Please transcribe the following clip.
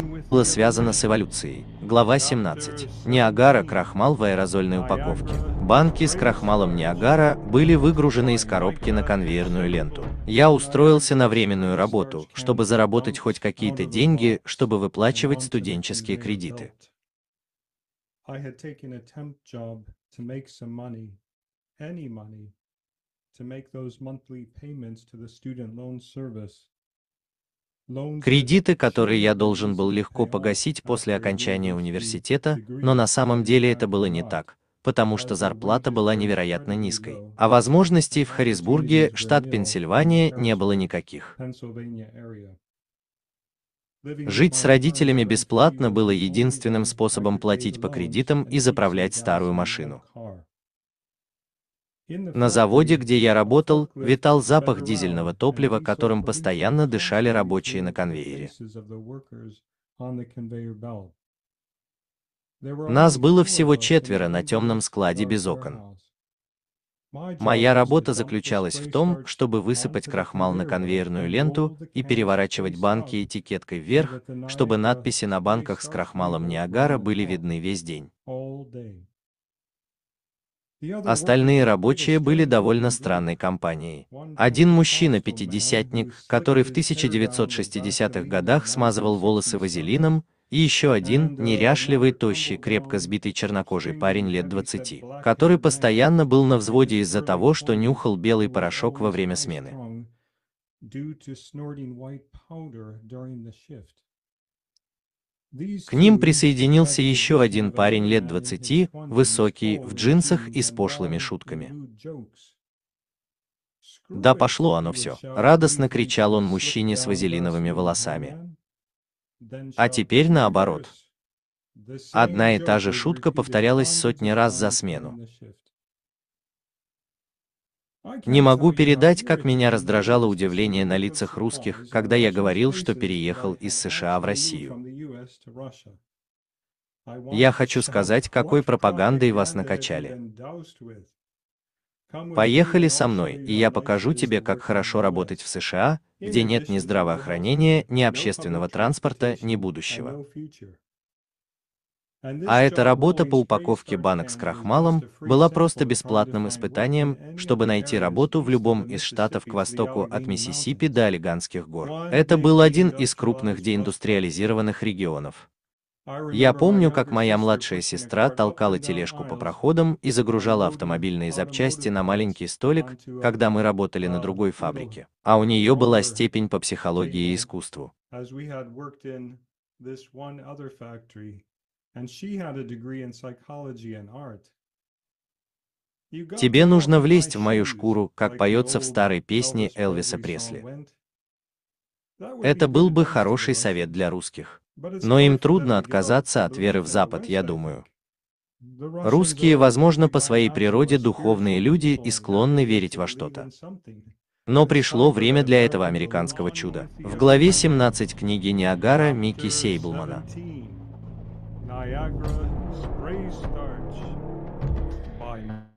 было связано с эволюцией. Глава 17. Ниагара крахмал в аэрозольной упаковке. Банки с крахмалом Ниагара были выгружены из коробки на конвейерную ленту. Я устроился на временную работу, чтобы заработать хоть какие-то деньги, чтобы выплачивать студенческие кредиты. to make those monthly payments to the student loan service Кредиты, которые я должен был легко погасить после окончания университета, но на самом деле это было не так, потому что зарплата была невероятно низкой. А возможностей в Харрисбурге, штат Пенсильвания, не было никаких. Жить с родителями бесплатно было единственным способом платить по кредитам и заправлять старую машину. На заводе, где я работал, витал запах дизельного топлива, которым постоянно дышали рабочие на конвейере. Нас было всего четверо на темном складе без окон. Моя работа заключалась в том, чтобы высыпать крахмал на конвейерную ленту и переворачивать банки этикеткой вверх, чтобы надписи на банках с крахмалом Ниагара были видны весь день. Остальные рабочие были довольно странной компанией. Один мужчина-пятидесятник, который в 1960-х годах смазывал волосы вазелином, и еще один неряшливый, тощий, крепко сбитый чернокожий парень лет 20, который постоянно был на взводе из-за того, что нюхал белый порошок во время смены. К ним присоединился еще один парень лет 20, высокий, в джинсах и с пошлыми шутками. «Да пошло оно все!» — радостно кричал он мужчине с вазелиновыми волосами. А теперь наоборот. Одна и та же шутка повторялась сотни раз за смену. Не могу передать, как меня раздражало удивление на лицах русских, когда я говорил, что переехал из США в Россию. Я хочу сказать, какой пропагандой вас накачали. Поехали со мной, и я покажу тебе, как хорошо работать в США, где нет ни здравоохранения, ни общественного транспорта, ни будущего. А эта работа по упаковке банок с крахмалом была просто бесплатным испытанием, чтобы найти работу в любом из штатов к востоку от Миссисипи до Олиганских гор. Это был один из крупных деиндустриализированных регионов. Я помню, как моя младшая сестра толкала тележку по проходам и загружала автомобильные запчасти на маленький столик, когда мы работали на uh, другой фабрике. А у нее была степень по психологии и искусству. Тебе нужно влезть в мою шкуру, как поется в старой песне Элвиса Пресли. Это был бы хороший совет для русских. Но им трудно отказаться от веры в Запад, я думаю. Русские, возможно, по своей природе духовные люди и склонны верить во что-то. Но пришло время для этого американского чуда. В главе 17 книги Ниагара Микки Сейблмана. Niagara Spray Starch by